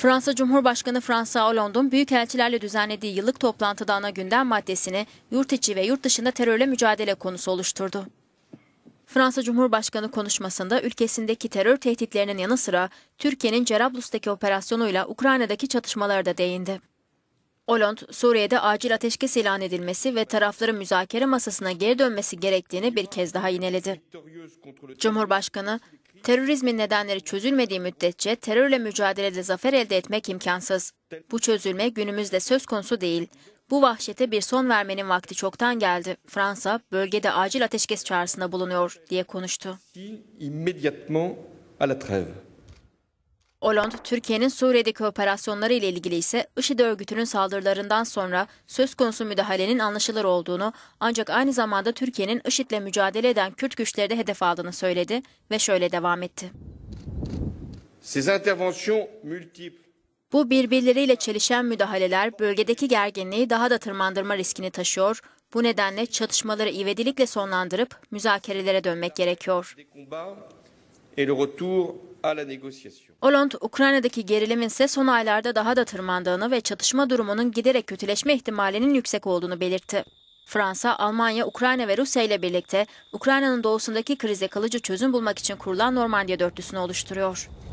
Fransa Cumhurbaşkanı Fransa Hollande'un büyükelçilerle düzenlediği yıllık toplantıda ana gündem maddesini yurt içi ve yurt dışında terörle mücadele konusu oluşturdu. Fransa Cumhurbaşkanı konuşmasında ülkesindeki terör tehditlerinin yanı sıra Türkiye'nin Cerablus'taki operasyonuyla Ukrayna'daki çatışmalara da değindi. Hollande, Suriye'de acil ateşkes ilan edilmesi ve tarafların müzakere masasına geri dönmesi gerektiğini bir kez daha yineledi. Cumhurbaşkanı, Terörizmin nedenleri çözülmediği müddetçe terörle mücadelede zafer elde etmek imkansız. Bu çözülme günümüzde söz konusu değil. Bu vahşete bir son vermenin vakti çoktan geldi. Fransa bölgede acil ateşkes çağrısında bulunuyor diye konuştu. Hollande, Türkiye'nin Suriye'deki operasyonları ile ilgili ise IŞİD örgütünün saldırılarından sonra söz konusu müdahalenin anlaşılır olduğunu ancak aynı zamanda Türkiye'nin IŞİD'le mücadele eden Kürt güçleri de hedef aldığını söyledi ve şöyle devam etti. Bu birbirleriyle çelişen müdahaleler bölgedeki gerginliği daha da tırmandırma riskini taşıyor. Bu nedenle çatışmaları ivedilikle sonlandırıp müzakerelere dönmek gerekiyor. Hollande, Ukrayna'daki gerilimin ise son aylarda daha da tırmandığını ve çatışma durumunun giderek kötüleşme ihtimalinin yüksek olduğunu belirtti. Fransa, Almanya, Ukrayna ve Rusya ile birlikte Ukrayna'nın doğusundaki krize kalıcı çözüm bulmak için kurulan Normandiya dörtlüsünü oluşturuyor.